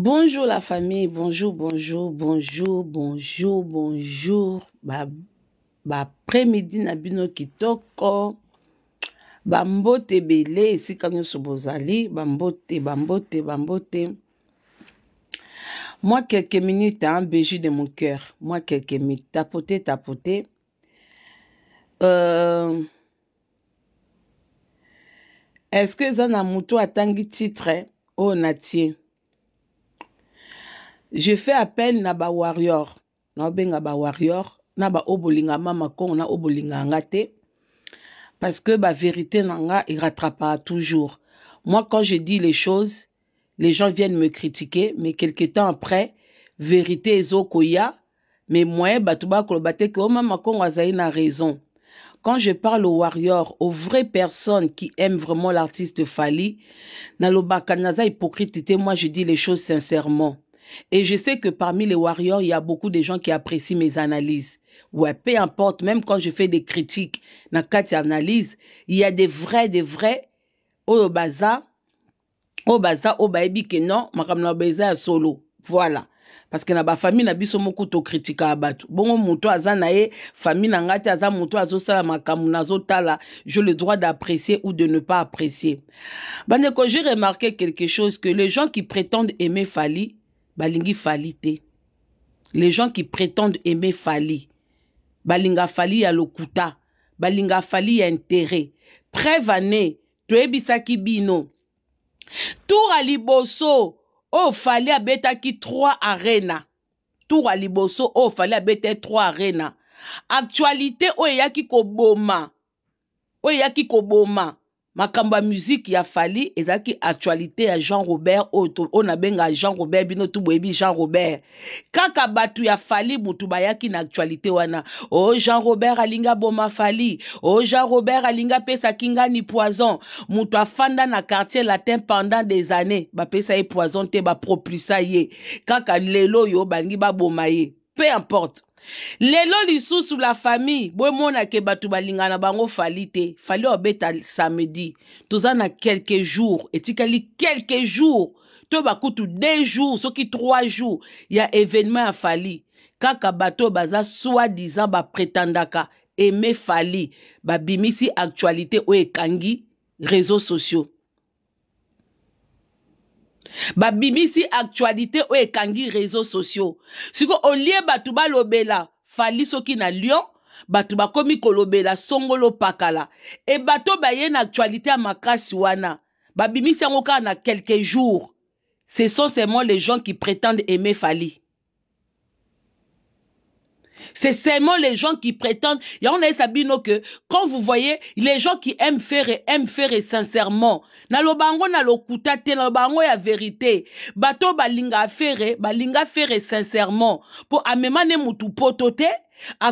Bonjour la famille, bonjour, bonjour, bonjour, bonjour, bonjour. Ba, ba après-midi na bino kitoko. Ba mbote ebele esika nyonso bozali, ba mbote, ba mbote, ba mbote. Moi quelques minutes hein, BJ de mon cœur. Moi quelques minutes tapoter tapoter. Euh Est-ce que eza na moto atangi titre oyo oh, na tie je fais appel na warrior naba warrior, na na obolinga parce que vérité nanga rattrape pas toujours moi quand je dis les choses les gens viennent me critiquer mais quelque temps après vérité ezokoya mais moi oh, Mais moi, raison quand je parle aux warriors, aux vraies personnes qui aiment vraiment l'artiste Fali, na naza hypocrite, moi je dis les choses sincèrement. Et je sais que parmi les warriors, il y a beaucoup de gens qui apprécient mes analyses. Ouais, peu importe, même quand je fais des critiques, dans quatre analyses, il y a des vrais, des vrais, au oh, baza, au baza, au baby que non, ma baza solo. Voilà. parce que na famille na biso moko tokritika ya bato Bon, moto aza na e, famille na ngai te aza moto azosala makambo tala, j'ai le droit d'apprécier ou de ne pas apprécier Quand j'ai remarqué quelque chose que les gens qui prétendent aimer fali balingi fali les gens qui prétendent aimer fali balinga fali ya lokuta balinga fali ya intere tu ane ki bino tura liboso oh fali ki trois arena ali liboso O oh, fali bêté trois arena actualité ya Yaki koboma ya Yaki koboma makambo musique musique ya fali ezaki actualité ya jean robert on jean robert bino tout jean robert kaka batu ya fali fallu, bayaki na actualité wana oh jean robert alinga boma fali oh jean robert pesa Kinga ni poison moto afanda na quartier latin pendant des années pesa e poison te baproplisa ye kaka lelo bangi ba boma ye peu importe lelo sous la famille ke bato balingana bango fali te fali obeta samedi Tozana quelques jours, et etikali quelques jour to bakutu deux jours soki trois jours ya événement a fali kaka bato baza soi-disant prétendaka aime fali babimisi actualité e ekangi réseaux sociaux babimisi actualité ou ekangi réseaux sociaux siko olie batuba lobela, fali soki na lyon bato komi kolobela songolo pakala e bato ba na actualité à makasi wana babimisi na quelques jours ce sont seulement les gens qui prétendent aimer fali c'est seulement les gens qui prétendent. Et on a Sabino que quand vous voyez les gens qui aiment faire et aiment faire et sincèrement. Na lobango na te na lobango ya vérité. Bato balinga faire balinga faire sincèrement. pour amemane mutu potote. à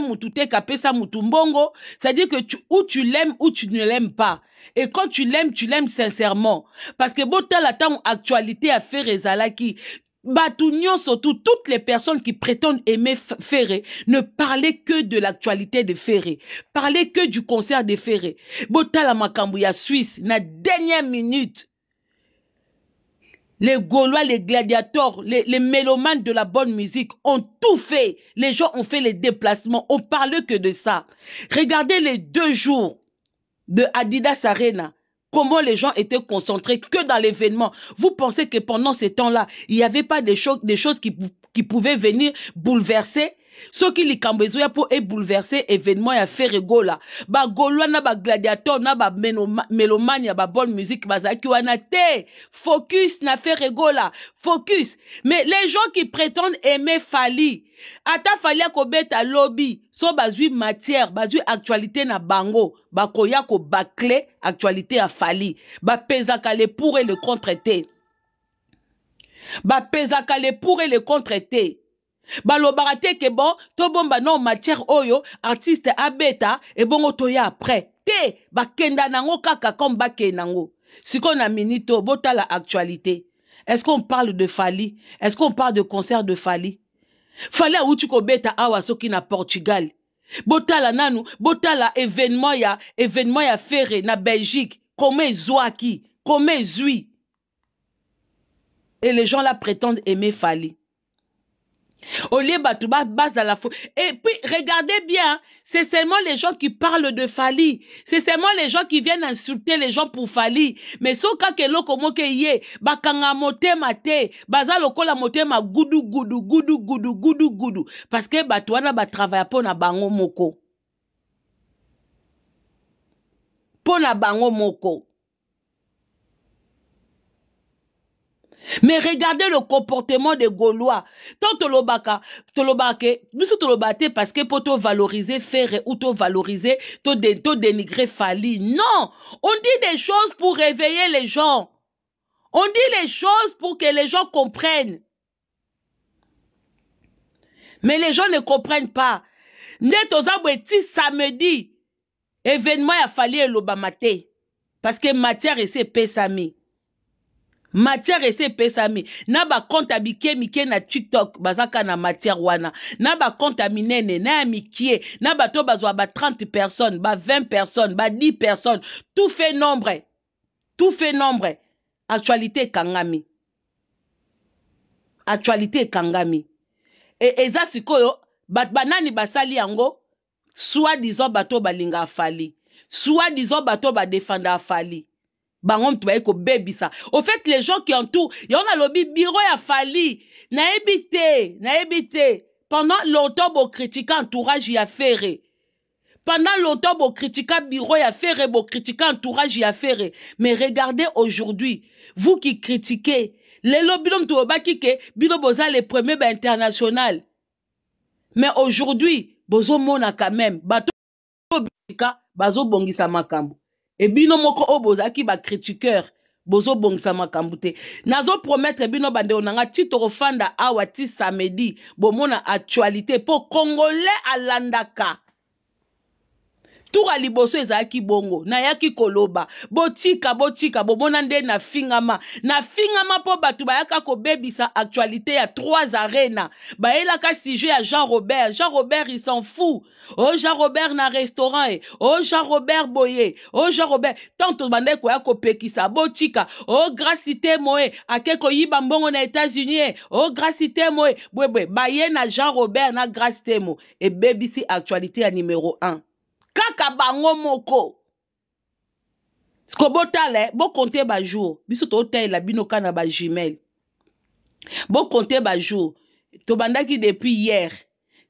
mutu te kapesa mutu mbongo c'est-à-dire que tu, ou tu l'aimes ou tu ne l'aimes pas et quand tu l'aimes tu l'aimes sincèrement parce que botala temps actualité à faire Zalaki... Batounion, surtout toutes les personnes qui prétendent aimer Ferré, ne parlaient que de l'actualité de Ferré, parlaient que du concert de Ferré. Botala Makambouya, Suisse, la dernière minute, les Gaulois, les gladiateurs, les, les, mélomanes de la bonne musique ont tout fait. Les gens ont fait les déplacements. On parle que de ça. Regardez les deux jours de Adidas Arena. Comment les gens étaient concentrés que dans l'événement. Vous pensez que pendant ce temps-là, il n'y avait pas des, choses, des choses qui, qui pouvaient venir bouleverser soki ya pour e bouleversé événement ya Ba bagolwa na gladiator, na mélomane ya bonne musique bazaki wana te focus na feregola focus mais les gens qui prétendent aimer fali ata fali beta lobby. so bazui matière Bazui actualité na bango koyako bakle, actualité a fali Ba le pour et le contre te bapesaka le pour le contre balobarateke bon ke bon bomba non matière oyo artiste abeta to ya après te bakenda nango kaka comme nango siko na minito, bota botala actualité est-ce qu'on parle de fali est-ce qu'on parle de concert de fali fali ko beta awa soki na portugal botala nanu botala événement ya événement ya fere na belgique comme zoaki comme Zui et les gens là prétendent aimer fali au lieu bateau base la Et puis, regardez bien, hein, c'est seulement les gens qui parlent de Fali. C'est seulement les gens qui viennent insulter les gens pour Fali. Mais so kake loko moke ye, bakanga moté mate, baza loko la mote ma goudou goudou, goudou goudou, goudou goudou. Parce que Batwana ba travaille pour na bango moko. Pour na bango moko. Mais regardez le comportement des Gaulois. Tant tolobaka, tolobake, bisou tolobate parce que pour te valoriser faire ou te valoriser, te, dénigrer Non! On dit des choses pour réveiller les gens. On dit les choses pour que les gens comprennent. Mais les gens ne comprennent pas. Netoza bweti samedi, événement a fali et lobamate. Parce que matière et c'est matière esi epesami na bakonte ya mike mike na tiktok baza kaka na matière wana na bakonte ya minene na ya mikie na bato oyo bazwa ba 30 personnes ba 20 personnes ba 10 personnes tout fait nombre tout fait nombre actualité ekangami actualité ekangami e, eza sikoyo bato banani basali yango soi disant bato oyo balinga afali soi disant bato oyo badefanda afali tu baiko baby ça au fait les gens qui entourent a lobby, biro ya fali Na ebité na ebité pendant longtemps critiquant entourage a fere pendant longtemps y a ya fere critiquant entourage a fere mais regardez aujourd'hui vous qui critiquez lelo bino moto qui ke bino boza le premier bah, international mais aujourd'hui mona quand même bato bongisa makambo e bino moko oyo bozalaki bacritiqueur bozobongisa makambo te nazopromettre bino bandeko na nga ti tokofanda awa ti samedi bomona actualité mpo congolais alandaka à liboso ezaki bongo yaki koloba botika botika na fingama po ma yaka ko baby sa actualité à trois arena cassé sujet ya jean robert jean robert il s'en fout Oh jean robert na restaurant e. Oh jean robert boye Oh jean robert tanto bandai peki sa, botika Oh grâce te Akeko yiba mbongo na états-unis e. Oh grâce graci te moye bwebwe na jean robert na et baby si actualité à numéro un. kaka bango moko siko botala eh, bokonte bajour biso totalela bino ka na bajumele bokonte bajour tobandaki depuis hier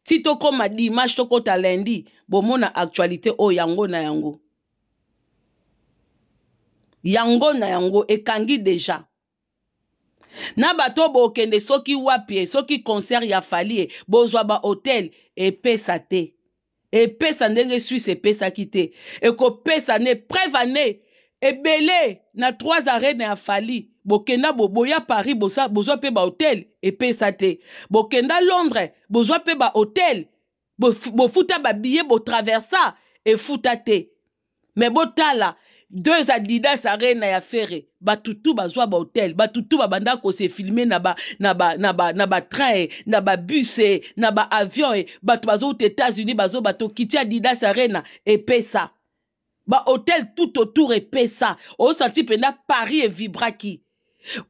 ti tokóma dimanche tokóta lundi bomona actualité oyo yango na yango yango na yango ekangi deja na bato bokende soki wapi e soki concert ya fali e bozwa bahotel epesa te Et epesa Suisse Et Et paix ça ne prévané Et belé, na trois arènes à fali bokenda boboya paris bozwa bo et bahotel epesa te bokenda londres bozo pe ba hôtel. bo traversa. et Mais te me la, deux adidas arena ya fere batutu bazwa bahotel batutu babanda kose filme na batrain na ba, na ba, na ba na babus e na baavion e bato bazouta états-unis bazo bato kiti adidas arena epesa bahotel tout autour epesa osanti mpenda paris evibraki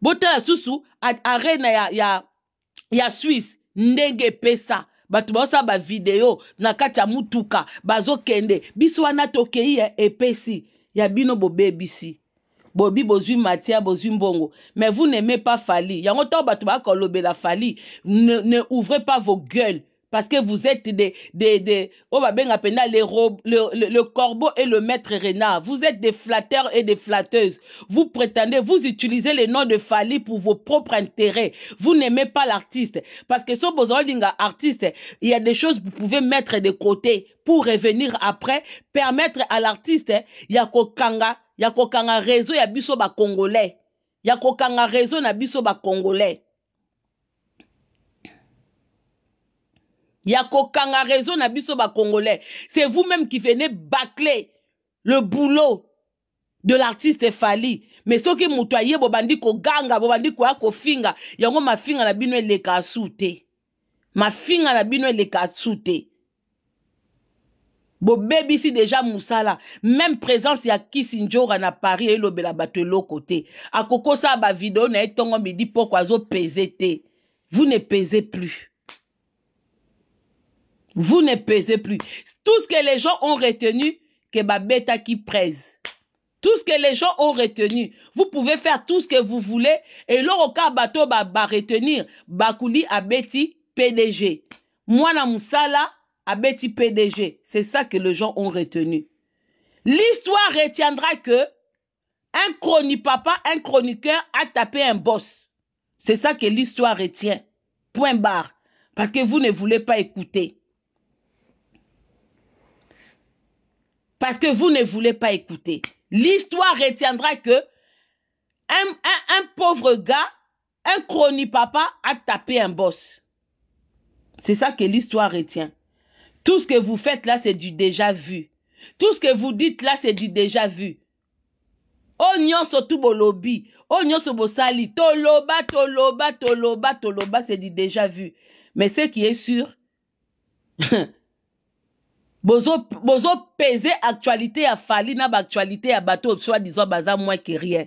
botala susu arena ya, ya, ya swisse ndenge epesa bato bazosala bavideo na kati ya mutuka bazokende biso wana tokei epesi ya bino si. bobi bozwi matia bozwi mbongo mais vous n'aimez pas fali yango ntango kolobe la fali ne, ne ouvrez pas vos gueules parce que vous êtes des, des, des oh, bah, ben, les robes, le, le, corbeau et le maître renard. Vous êtes des flatteurs et des flatteuses. Vous prétendez, vous utilisez les noms de Fali pour vos propres intérêts. Vous n'aimez pas l'artiste. Parce que sur Bozoldinga, artiste, il y a des choses que vous pouvez mettre de côté pour revenir après, permettre à l'artiste, il il a qu'au kokanga réseau, biso ba Congolais. Il a kokanga réseau, biso ba Congolais. ya kokanga raison na biso congolais c'est vous même qui venez bâcler le boulot de l'artiste Fali mais soki moto aye bobandi ganga, bobandi ko finga, yango mafinga na bino le asu te mafinga na bino le asu te si deja musala même présence ya kisinjora na paris elobela bato akoko sa ba bavideo na me dit pourquoi zo azopese te vous ne pesez plus vous ne pesez plus. Tout ce que les gens ont retenu, que ma bêta qui pèse. Tout ce que les gens ont retenu. Vous pouvez faire tout ce que vous voulez. Et l'oroka bateau va retenir. Bakuli a PDG. Moi, na moussala a PDG. C'est ça que les gens ont retenu. L'histoire retiendra que un chronipapa, un chroniqueur a tapé un boss. C'est ça que l'histoire retient. Point barre. Parce que vous ne voulez pas écouter. parce que vous ne voulez pas écouter. L'histoire retiendra que un, un, un pauvre gars, un chrony papa a tapé un boss. C'est ça que l'histoire retient. Tout ce que vous faites là, c'est du déjà vu. Tout ce que vous dites là, c'est du déjà vu. Ognon, tubolobi, onyoso sali. toloba, toloba, toloba, toloba, c'est du déjà vu. Mais ce qui est sûr, bozo bozo peser actualité à fali na actualité à bateau soit disant baza moins que rien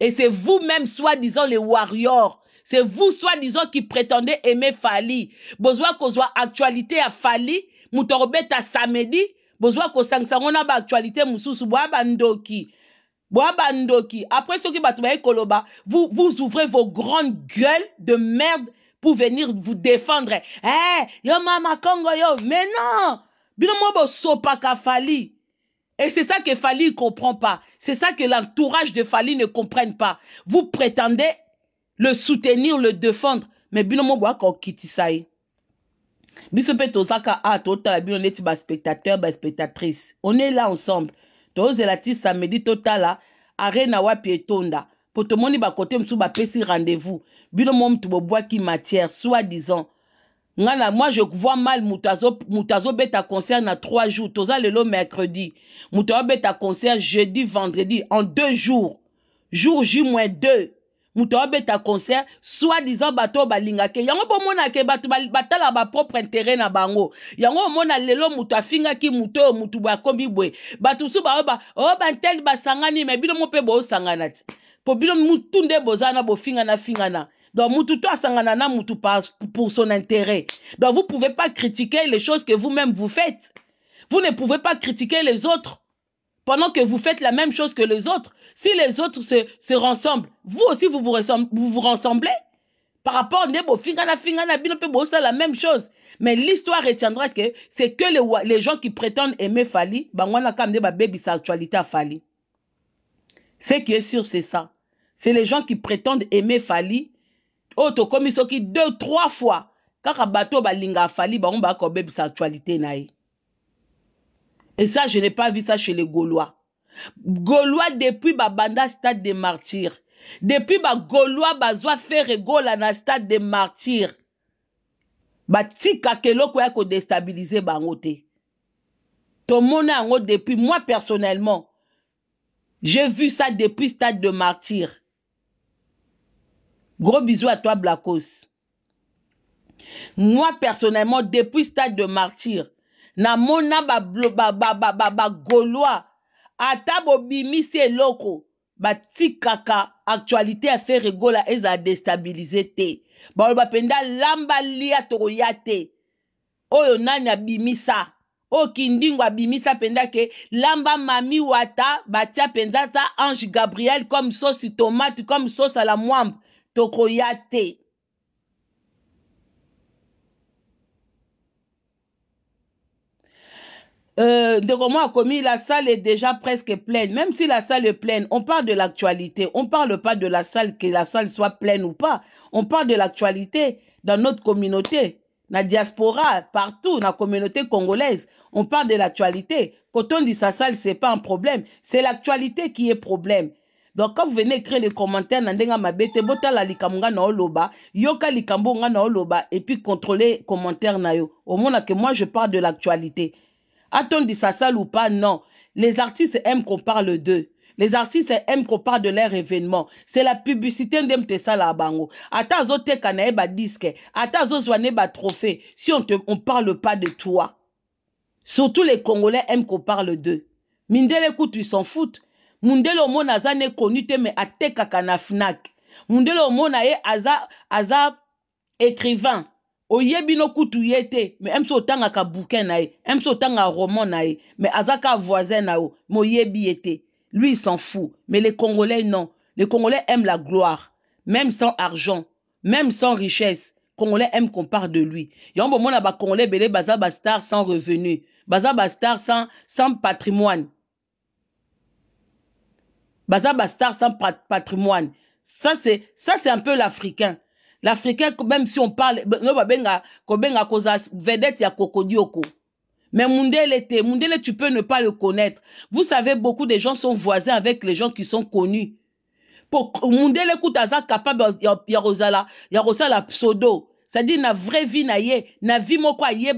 et c'est vous-même soi-disant les warriors c'est vous soi-disant qui prétendez aimer fali qu'on soit actualité à fali à samedi Bozo, kosangisa actualité, na actualité mususu boya bandoki bando bandoki après qui qui baye koloba vous, vous ouvrez vos grandes gueules de merde pour venir vous défendre eh yo mama yo mais non ka Fali. Et c'est ça que Fali comprend pas. C'est ça que l'entourage de Fali ne comprenne pas. Vous prétendez le soutenir, le défendre. Mais bien biso mpe saka a totala ba spectateur, ba spectatrices on est là ensemble tozela ti samedi totala arena te etonda mpo côté bakote mosusu petit rendez-vous bino mo bo bobwaki matière soi disant Nana, moi je vois mal moutazo Moutazo beta concert na trois jours toza lelo mercredi mutazo beta concert jeudi vendredi en deux jours jour j moins deux moto beta concert soi-disant bato balingake yango ke bato batala propre intérêt na bango yango mona lelo mouta finga ki mouto mutuba kombi bwe. boye bato oba oba oh oh tel ba basangani me bino mo mpe bo ti po bino na bofingana fingana donc, passe pour son intérêt. Donc, vous ne pouvez pas critiquer les choses que vous-même vous faites. Vous ne pouvez pas critiquer les autres pendant que vous faites la même chose que les autres. Si les autres se, se ressemblent, vous aussi, vous vous, ressemblez, vous, vous Par rapport à Fingana la même chose. Mais l'histoire retiendra que c'est que les, gens qui prétendent aimer Fali, Bangwana Kamdeba Baby, sa actualité Fali. Ce qui est sûr, c'est ça. C'est les gens qui prétendent aimer Fali, oyo tokómi soki deux trois fois kaka bato oyo balinga afali bango baka kobebisa actualité na ye et ça je n'ai pas vu ça chez les gaulois gaulois depuis babanda stade de martyre depuis bagaulois bazwa fer egola na stade de martyre batikaka eloko ya kodestabilize bango te tomona yango depuis moi personnellement j'ai vu ça depuis stade de martyre Gros bisous à toi, Blacos. Moi, personnellement, depuis stade de martyr, na mona ba, ba, ba, ba, ba, ba gaulois, ata bobimi se eloko, batikaka actualité affaire egola eza déstabiliser te. baloba mpenza lamba lia tokoya te oyo nani abimisa oyo kindingo abimisa mpenza ke lamba mami wata batia mpenza ta ange gabriel comme sosi tomate comme sosi a la mwambe Euh, de comment a la salle est déjà presque pleine. Même si la salle est pleine, on parle de l'actualité. On parle pas de la salle, que la salle soit pleine ou pas. On parle de l'actualité dans notre communauté, la diaspora, partout, la communauté congolaise. On parle de l'actualité. Quand on dit sa salle, c'est pas un problème. C'est l'actualité qui est problème donc quand vous venez écrire les commentaires mabete botala na oloba yoka na oloba et puis contrôler commentaires na yo moins que moi je parle de l'actualité ça sale ou pas non les artistes aiment qu'on parle d'eux les artistes aiment qu'on parle de leur événement. C'est la publicité ndem te ça la bango. Attends, a na eba disque. autres azozwa ba trophée. Si on te, on parle pas de toi. Surtout les Congolais aiment qu'on parle d'eux. Mindele ils s'en foutent. Mundelo omona aza ne connu te me ateka kana fnak. mundele omona ye aza aza écrivain oyebi no kutu yete. te tanga ka bouquin na ye mso tanga roman na me aza ka voisin na o. Mo lui il s'en fout mais les congolais non les congolais aiment la gloire même sans argent même sans richesse congolais aiment qu'on parle de lui mona ba Congolais bele baza bastar sans revenu baza bastar sans, sans patrimoine baza ba star sans patrimoine ça c'est ça c'est un peu l'africain l'africain même si on parle no kobenga koza vedette ya kokodioko mais Mundele, Mundele, tu peux ne pas le connaître. Vous savez, beaucoup de gens sont voisins avec les gens qui sont connus. Pour Mundele Koutaza capable, il y a Rosala, Rosala pseudo cest à na vraie vie na ye na vie moko azo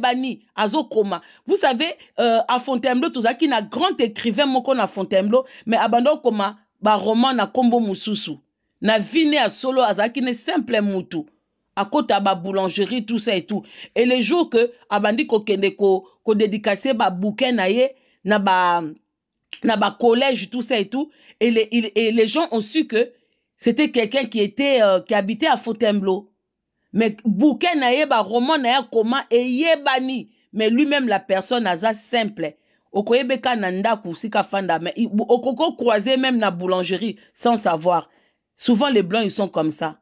azokoma vous savez euh, à fontainebleau qui na grand écrivain moko na fontainebleau mais koma ba roman na kombo mususu. na vie n'a solo solo azaki ne simple mutu a boulangerie tout ça et tout et le jour que abandi ko kende ko bouquin na ye na ba na collège tout ça et tout et les, et les gens ont su que c'était quelqu'un qui était euh, qui habitait à Fontainebleau me bouquin na yeba baroman na ya koma ni. Mais lui-même la personne aza simple okoyebeka na nanda sika fanda me okoko croiser même na boulangerie sans savoir souvent les blancs ils sont comme ça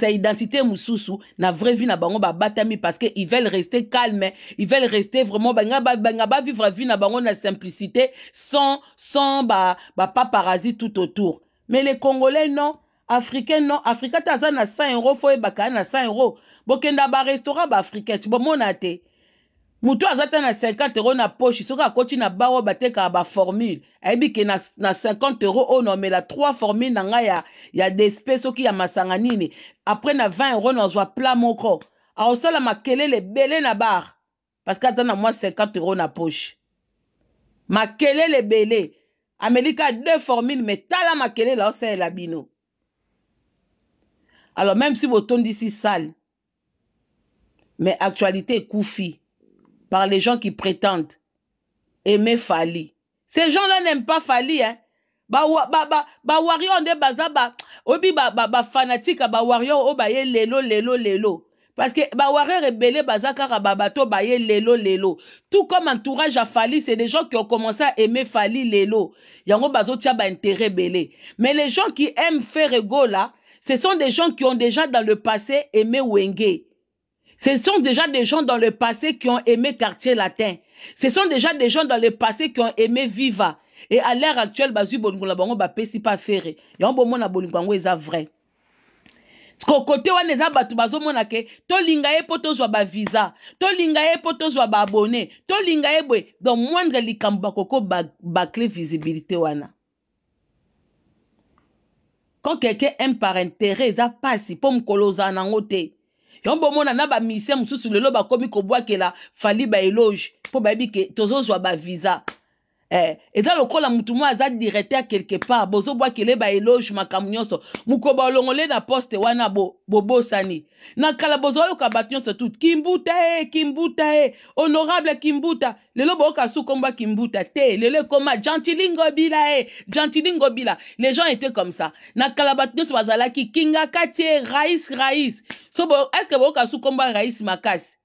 Sa identité mosusu na vraie vie na bango batami parce que ils veulent rester calmes. ils veulent rester vraiment banga banga la vie na bango na simplicité sans sans ba ba pas parasite tout autour mais les congolais non africain non afrika te aza na 100 euro fo oyebaka na 100 euro bokenda barestaurant baafricain ti bomona te moto aza ta na 50 euro na poche soki akoti na bar oyo batekaka baformule ayebi ke na, na 50 euro oyo naomela 3 formule na ngai ya, ya despe soki ya masanga nini apres na 20 euro nazwa plat moko aosala makelele ebele na bar parceke aza na mwa 50 euro na poche makelele ebele ameli ka 2 formule me tala makelele aosalela bino Alors même si tombez ici sale, mais actualité est par les gens qui prétendent aimer Fali. Ces gens-là n'aiment pas Fali, hein. Ba, bah bah bah, warrior baza ba, obi ba, ba, ba fanatique ba warrior o ba lelo, lelo, lelo. Parce que ba warrior rebelle baza kara ba bato ba lelo, lelo. Tout comme entourage à Fali, c'est des gens qui ont commencé à aimer Fali lelo. Yango bazo tia ba intérêt belé. Mais les gens qui aiment faire ego là, ce sont des gens qui ont déjà dans le passé aimé Wenge. Ce sont déjà des gens dans le passé qui ont aimé Quartier Latin. Ce sont déjà des gens dans le passé qui ont aimé Viva. Et à l'heure actuelle, bazui bolingo la bango ba pesi pas fere. Yambo mona bolingo ango côté, vrai. les wana eza mona bazomona ke tolinga ye ba visa, visa, tolinga ye mpo ba abonné, tolinga ye bwe, donc moindre likambo ont bakle visibilité wana quand quelqu'un aime par intérêt eza mpasi mpo mokolo ozala nango te yango bomona na bamisie mosusu lelo bakomi kobwakela fali baeloge mpo bayebi ke tozozwa bavisa eh, eza lokola mutu moko directer directeur quelque part bozobwakele baeloge makambo nyonso Mukoba longole na poste wana bo bo na kala bozoyoka bato nyonso tout. kimbuta e kimbuta e honorable kimbuta lelo boyoka su komba kimbuta te le koma gentilingo bila e gentilingo bila les gens étaient comme ça na kala bato kinga kati rais rais so est ce que boyoka su komba rais kas.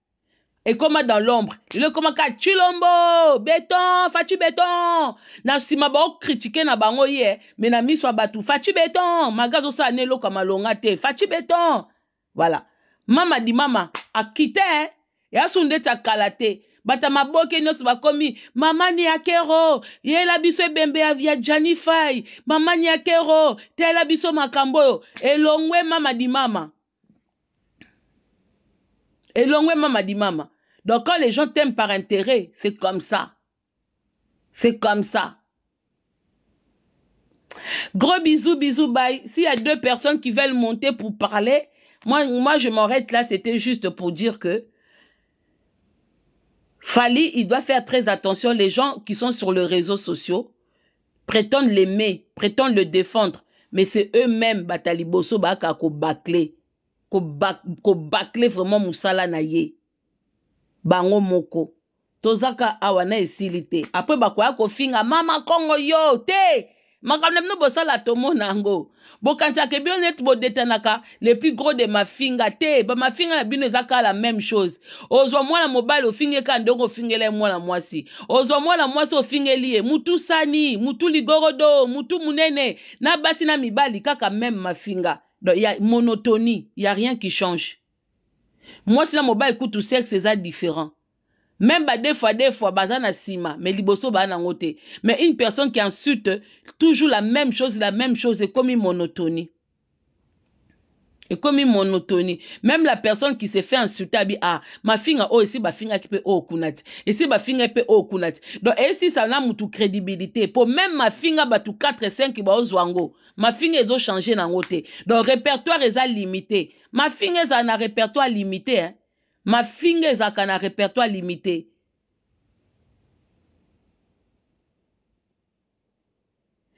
ekóma dans l'ombre lelo ekómaka tshilombo beton faci beton na nsima baokritike na bango ye me na miso ya bato faci beton maga azosala ne eloko ya malonga te faci beton voilà mama di mama akite ya so nde ti akala te bato ya maboke nyonso bakomi mamani ya kero yela biso ebembe ya janifai mamani ya kero tela biso makambo oyo elongwe mama di mama elongwe mama di mama Donc quand les gens t'aiment par intérêt, c'est comme ça. C'est comme ça. Gros bisous, bisous, bye. S'il y a deux personnes qui veulent monter pour parler, moi, moi je m'arrête là, c'était juste pour dire que Fali, il doit faire très attention. Les gens qui sont sur les réseaux sociaux prétendent l'aimer, prétendent le défendre, mais c'est eux-mêmes, qui ont ko Qui Ko bâcler vraiment Moussala Naye. bango moko tozaka awa na esili te apres bakoya kofinga mama kongo yo te makambo na bino bosala tomona yango bokanisaka ebino neti bodetanaka le plus gros de mafinga te bamafinga na bino eza kala même chose ozwa mwana mobali ofingeka ndenge ofingela ye mwana mwasi ozwa mwana mwasi ofingeli ye mutu sani mutu ligorodo mutu monene na basi na mibali kaka même mafinga ya monotonie ya rien qui change Moi, je na mobali c'est sexe c'est différent même ba des fois des fois c'est bah, na sima mais liboso baa na mais une personne qui insulte toujours la même chose la même chose comme une monotonie et comme il monotonie, même la personne qui s'est fait insulter, dit, ah, ma fille, oh, ici, ma fille, qui peut, oh, kunati. Ici, ma elle peut, oh, Donc, et si ça n'a tout crédibilité, pour même ma fille, bah, tout 4 et 5, bah, oh, Ma fille elle a changé dans côté. Donc, répertoire, est a limité. Ma fille elle a un répertoire limité, hein. Ma fille, elle a un répertoire limité.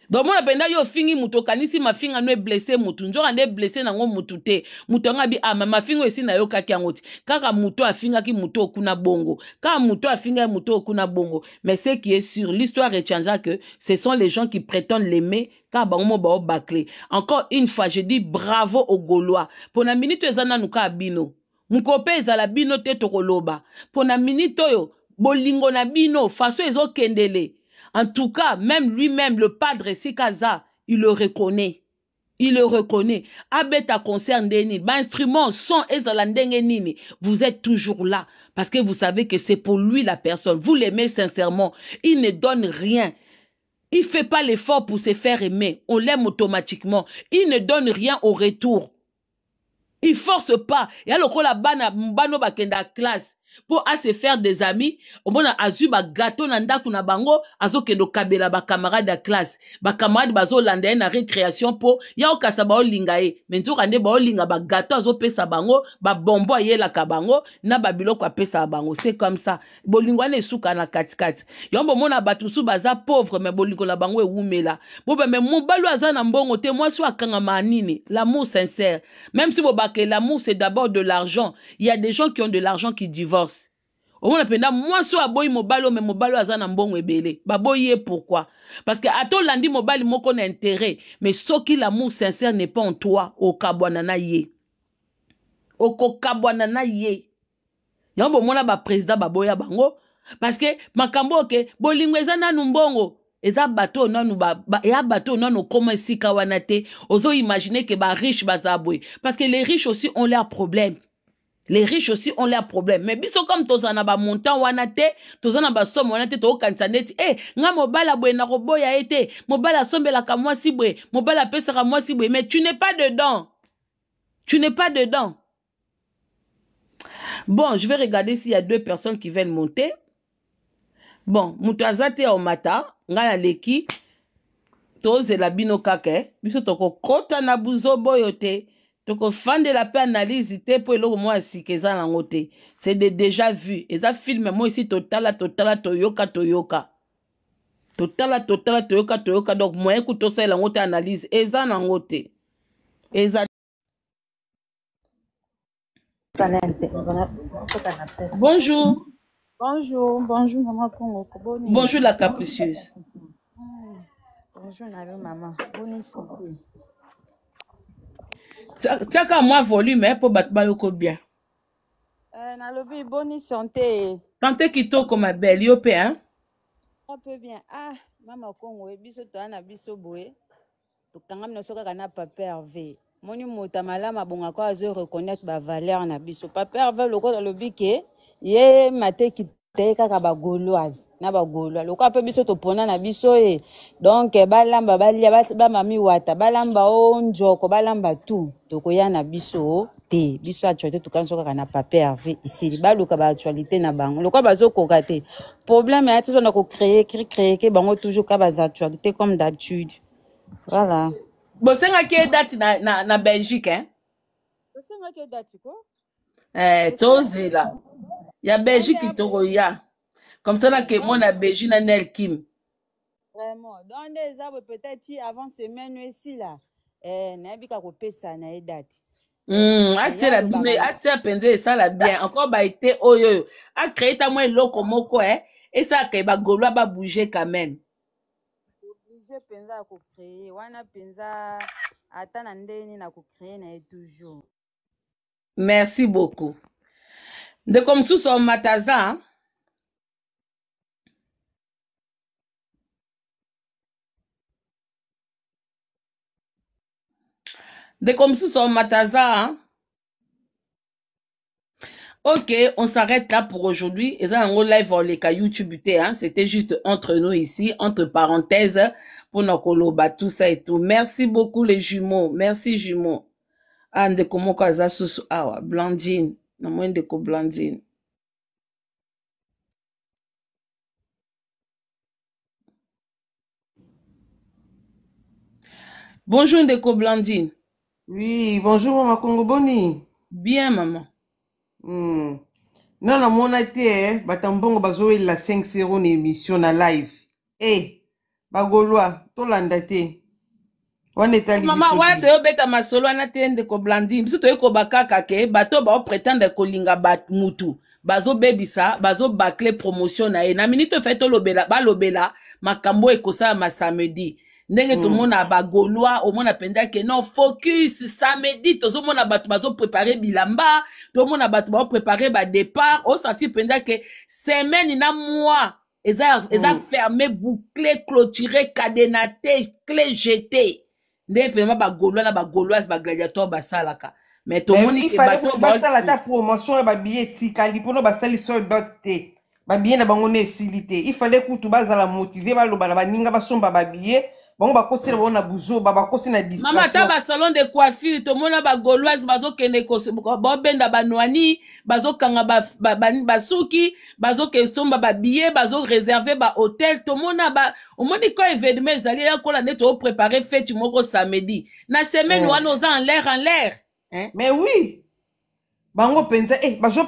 donc mona mpenza ye ofingi motu okanisi mafinga no eblese motu nzoka nde eblese nango motu te motu ah, yango abi ama mafinga oyo esi nayokaki yango te kaka motu afingaki motu okuna bongo kaka motu afingaki motu okuna bongo mais ce qui est sûr l'histoire échangea que ce sont les gens qui prétendent l'aimer kaka bango mo baobakle encore une fois je dis bravo aux gaulois mpona minito eza nanu kaka bino mokolo mpe ezala bino te tokoloba mpona minite oyo bolingo na bino faso ezokendele En tout cas, même lui-même, le padre Sikaza, il le reconnaît. Il le reconnaît. Abeta concerne bah, instrument, son, Vous êtes toujours là. Parce que vous savez que c'est pour lui la personne. Vous l'aimez sincèrement. Il ne donne rien. Il fait pas l'effort pour se faire aimer. On l'aime automatiquement. Il ne donne rien au retour. Il force pas. Il y a bana, bakenda classe pour se faire des amis omona ba gâteau na ndaku na bango kabela ba bacamarade ya classe camarade bazo ye na récréation pour ya okasa baolinga ye me nzoka ba gâteau Azo pessa bango babombo la kabango, na biloko pesa bango c'est comme ça bolingo soukana esuka na katikati yango bomona ba baza pauvre mais bolingo na bango wumela, bobeme ba oyo aza na mbongo te moi oyo manini anini l'amour sincère même si que l'amour c'est d'abord de l'argent il y a des gens qui ont de l'argent qui divorce au moment mpenza mwasi so aboyi mobali mobile me mais mobile aza na mbongo ebele ye pourquoi parce que atol l'andi mobali moko na intérêt mais soki lamour sincère n'est pas en toi okabwana na ye okokabwana na ye mona président baprésident baboya bango parce que makambo oyo ke bolingo eza nanu mbongo eza bato nanu ba, eya bato nanu koma si kawanate, ozo imagine ke ba riche boye parce que les riches aussi ont leurs problèmes les riches aussi ont leurs problèmes mais biso comme tozana ba montant Wanate, tozana ba somme wana eh, nga mobala buena na ete. ye mobala asombelaka mwasi boye mobala apesaka si boye mais tu n'es pas dedans tu n'es pas dedans bon je vais regarder s'il y a deux personnes qui viennent monter bon moto au nga ya leki. ngai naleki la bino kake. Eh. biso tokokɔta na boyote, te donc de la paix analyse te pour eloko moko ya sika eza nango te c'est de déjà vu ça filme moko esi totala totala toyoka toyoka totala totala toyoka toyoka donc moi écoute tosalela yango te analyse eza l'angoté. te eza bonjour bonjour bonjour maman. bonjour la capricieuse bonjour na maman. mama tiaka mwa volume eh, mpo bato bayoko bien eh, nalobi boni sante sante kitoko mabele yo mpe hein mpe bien ah mama kongo eh, biso toya na biso boye tokangami nyonso kaka na paper v moni moto malamu abongaka azo reconnaitre bavaler na biso paper v lokola alobi ke ye mateki te kaka bagauloise na bagaulois lokwa mpe biso topona na biso e donk balamba balia bamami wata balamba o njoko balamba tu tokoya na biso te biso actualité tokaniso kaka na pape herve isili baluka baactualité na bango lokwa bazokoka te problème ya tozona kocreye kricreyeke bango toujours ka baza actualité comme d'habitude voilà bosengaki edate na, na, na belgique hein? bosengaki edate ko eh, tozela ya belgique kitoko ya comme ça nake mona belgi na nel kim vraiment donc nde eza boye peut-être ti avant semaine esila eh, nayebika kopesa na ye date eh, hmm, atiela bino atia mpenza esala bien encore baete oyo oyo acréé ta mwa eloko moko eh. e esalaka ye bagolwa babouge quand même oblige mpenza ya kocréer wana mpenza ata na ndeni na kocréer na ye toujours merci beaucoup De de mataza. De sous son Mataza. Hein? Hein? Ok, on s'arrête là pour aujourd'hui. Et ça, on live en les YouTube, hein. C'était juste entre nous ici, entre parenthèses, pour nos colobas, tout ça et tout. Merci beaucoup, les jumeaux. Merci, jumeaux. Ande, comment, kaza, ah Blandine na déco de Bonjour Ndeko Blandine. Oui, bonjour Maman Congo Boni. Bien maman. Non hmm. Non, non, mon été, hein, batambongo bazo la 5-0 émission na live. Eh, bagolois bagoloa, tolanda te. wana etalimama wana toyobeta masolo wana te ndeko blandine biso toyekoba kaka ke bato oyo baopretendre kolinga mutu bazobebisa bazobakle promotion na ye na minute oyo fai tolobela balobela makambo oyo ekosala masamedi ndenge mm. tomona mm. bagaulois omona mpenza ke non focus samedi tozomona bato bazoprepare bilamba tomona bato baoprepare badépart osentir mpenza ke semaine na mois eza, eza mm. ferme boucle clôture cadenate cle jeté nde vraiment bagaulois na bagauloise bagladiatoire basalaka me tomoni basala ta promotion ya babiye etikali mpona basali soldat te babiye na bango na esili te ifale kutu bazala motive baloba na baninga basomba babiye bango bakotisela bango na buzoba bakosi na mama ba salon de coiffure tomona bagauloise bobenda ba basuki ba ba. moni ko événement la yakola préparer, préparer fête moko samedi na semaine eh. wana en l'air en l'air hein? mais oui bango mpenza e bazwa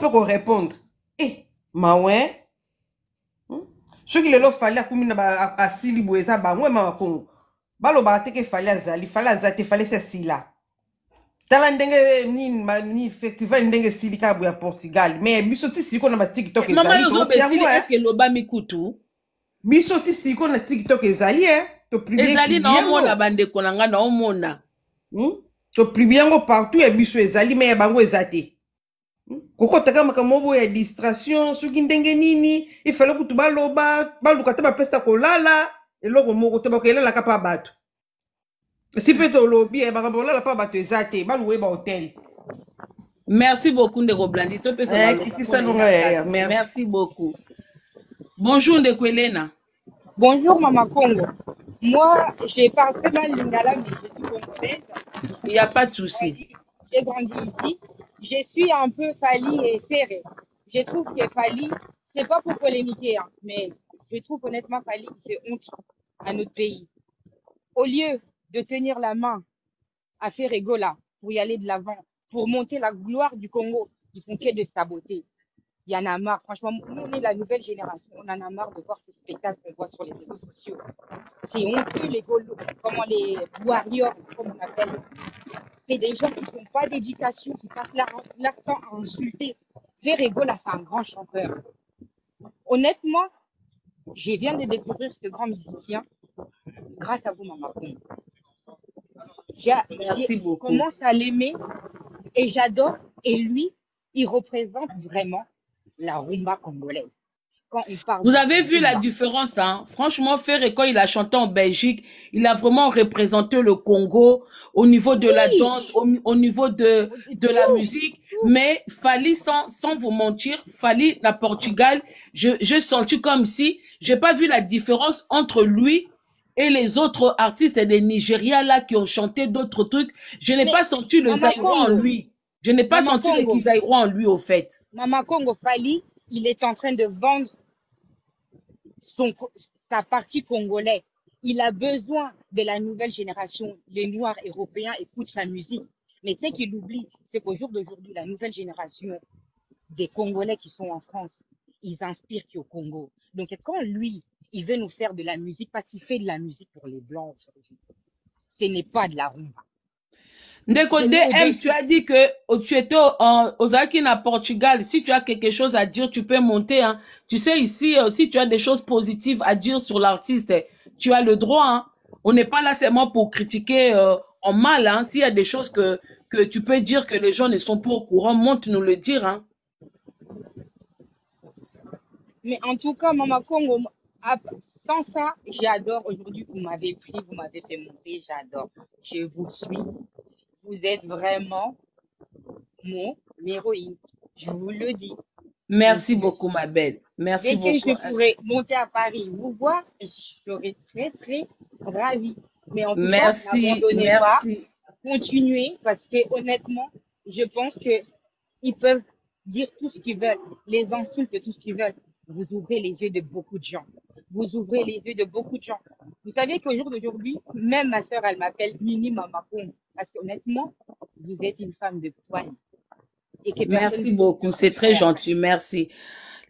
Eh, ma e il soki lelo à akumi na asili boye eza bango ema balobaka te ke fale azali fale aza te fale se asila tala ndenge nini festival ndenge esili kaka boye ya portugal mais biso ti siliko na batiktok ezaliyangoeske eh, elobami kutu biso ti siliko na tiktok ezali e eh, topriezali naomona bandeko na ngai naomona hmm? toprime yango partout ya eh, biso ezali me ya bango eza te hmm? kokotaka makambo oboyo ya distraction soki ndenge nini efale kutu baloba baluka te bapesa kolala Et eloko moko te bakoki elalaka la bato si mpe tolobi eh, makambo olala mpa bato eza loué, baluwe hôtel. merci beaucoup ndeko blandi eh, eh, merci beaucoup bonjour ndeko elena bonjour mama congo moi j'ai parlé très mal lingala mais je suis congolaise il n'y a pas de souci j'ai grandi ici je suis un peu Fali et serré je trouve que Fali n'est pas pour polémiquer hein, mais je trouve honnêtement Fali c'est honte à notre pays. Au lieu de tenir la main à là, pour y aller de l'avant, pour monter la gloire du Congo, ils font que de saboter. Il y en a marre. Franchement, nous, on est la nouvelle génération. On en a marre de voir ce spectacle qu'on voit sur les réseaux sociaux. C'est honteux, les golo, comment les warriors, comme on appelle. C'est des gens qui font pas d'éducation, qui passent leur, à insulter. là, c'est un grand chanteur. Honnêtement, je viens de découvrir ce grand musicien grâce à vous, Maman Merci beaucoup. Je commence à l'aimer et j'adore. Et lui, il représente vraiment la rumba congolaise. Vous avez vu la différence, hein? Franchement, Ferré, quand il a chanté en Belgique, il a vraiment représenté le Congo au niveau de la danse, au, niveau de, de la musique. Mais Fali, sans, sans vous mentir, Fali, la Portugal, je, senti comme si j'ai pas vu la différence entre lui et les autres artistes et les Nigériens là qui ont chanté d'autres trucs. Je n'ai pas senti le Zaïro en lui. Je n'ai pas senti le Kizaïro en lui, au fait. Mama Congo Fali, il est en train de vendre son, sa partie congolais. Il a besoin de la nouvelle génération. Les Noirs européens écoutent sa musique. Mais ce qu'il oublie, c'est qu'au jour d'aujourd'hui, la nouvelle génération des Congolais qui sont en France, ils inspirent qui au Congo. Donc quand lui, il veut nous faire de la musique, parce qu'il fait de la musique pour les Blancs aujourd'hui, ce n'est pas de la rumba. Ndeko DM, tu as dit que tu étais en, aux Portugal. Si tu as quelque chose à dire, tu peux monter. Hein. Tu sais, ici, euh, si tu as des choses positives à dire sur l'artiste, tu as le droit. Hein. On n'est pas là seulement pour critiquer euh, en mal. Hein. S'il y a des choses que, que tu peux dire que les gens ne sont pas au courant, monte nous le dire. Hein. Mais en tout cas, Mama Congo, sans ça, j'adore. Aujourd'hui, vous m'avez pris, vous m'avez fait monter, j'adore. Je vous suis vous êtes vraiment mon héroïne. Je vous le dis. Merci beaucoup, ma belle. Merci beaucoup. que je hein. pourrai monter à Paris vous voir, je serais très, très ravie. Mais merci, merci. continuez parce que honnêtement, je pense qu'ils peuvent dire tout ce qu'ils veulent, les insultes, tout ce qu'ils veulent vous ouvrez les yeux de beaucoup de gens. Vous ouvrez les yeux de beaucoup de gens. Vous savez qu'au jour d'aujourd'hui, même ma soeur, elle m'appelle Mini Mama Parce qu'honnêtement, vous êtes une femme de poil. merci beaucoup, c'est très gentil, merci.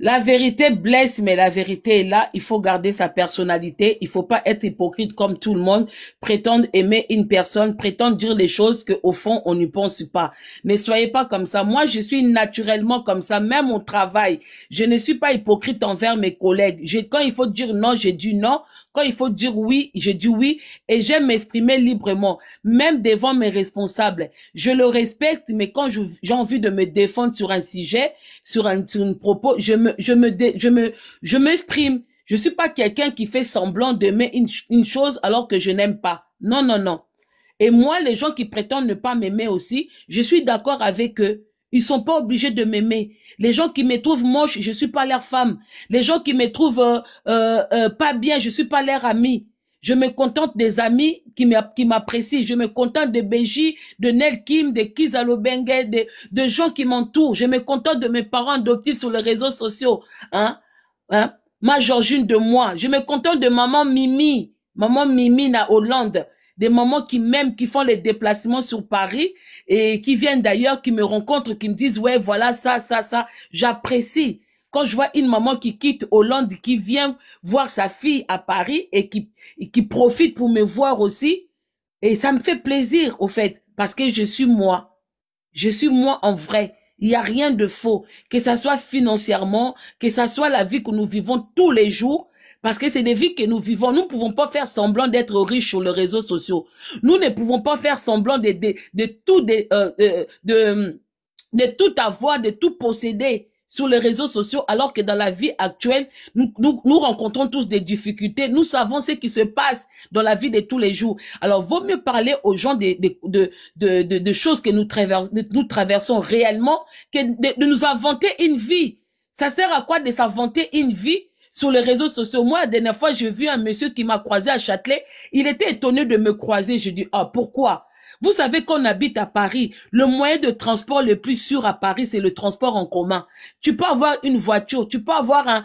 La vérité blesse, mais la vérité est là. Il faut garder sa personnalité. Il faut pas être hypocrite comme tout le monde. Prétendre aimer une personne, prétendre dire les choses que au fond on n'y pense pas. Mais soyez pas comme ça. Moi, je suis naturellement comme ça, même au travail. Je ne suis pas hypocrite envers mes collègues. quand il faut dire non, j'ai dit non. Quand il faut dire oui, je dis oui et j'aime m'exprimer librement, même devant mes responsables. Je le respecte, mais quand j'ai envie de me défendre sur un sujet, sur un, sur une propos, je me, je me, je me, je m'exprime. Je suis pas quelqu'un qui fait semblant d'aimer une chose alors que je n'aime pas. Non, non, non. Et moi, les gens qui prétendent ne pas m'aimer aussi, je suis d'accord avec eux. Ils sont pas obligés de m'aimer. Les gens qui me trouvent moche, je suis pas leur femme. Les gens qui me trouvent euh, euh, euh, pas bien, je suis pas leur ami. Je me contente des amis qui m'apprécient. Je me contente de Benji, de Nel Kim, de Kizalo de, de gens qui m'entourent. Je me contente de mes parents adoptifs sur les réseaux sociaux. Hein? Hein? Ma Georgine de moi. Je me contente de maman Mimi. Maman Mimi na Hollande des mamans qui m'aiment, qui font les déplacements sur Paris et qui viennent d'ailleurs, qui me rencontrent, qui me disent, ouais, voilà ça, ça, ça, j'apprécie. Quand je vois une maman qui quitte Hollande, qui vient voir sa fille à Paris et qui, qui profite pour me voir aussi, et ça me fait plaisir, au fait, parce que je suis moi. Je suis moi en vrai. Il n'y a rien de faux. Que ça soit financièrement, que ça soit la vie que nous vivons tous les jours, parce que c'est des vies que nous vivons. Nous ne pouvons pas faire semblant d'être riches sur les réseaux sociaux. Nous ne pouvons pas faire semblant de, tout, euh, de, de, de tout avoir, de tout posséder sur les réseaux sociaux, alors que dans la vie actuelle, nous, rencontrons tous des difficultés. Nous savons ce qui se passe dans la vie de tous les jours. Alors, vaut mieux parler aux gens de, choses que nous, traversons, nous traversons réellement que de, de nous inventer une vie. Ça sert à quoi de s'inventer une vie sur les réseaux sociaux. Moi, la dernière fois, j'ai vu un monsieur qui m'a croisé à Châtelet. Il était étonné de me croiser. Je dit « ah, pourquoi? Vous savez qu'on habite à Paris. Le moyen de transport le plus sûr à Paris, c'est le transport en commun. Tu peux avoir une voiture, tu peux avoir un,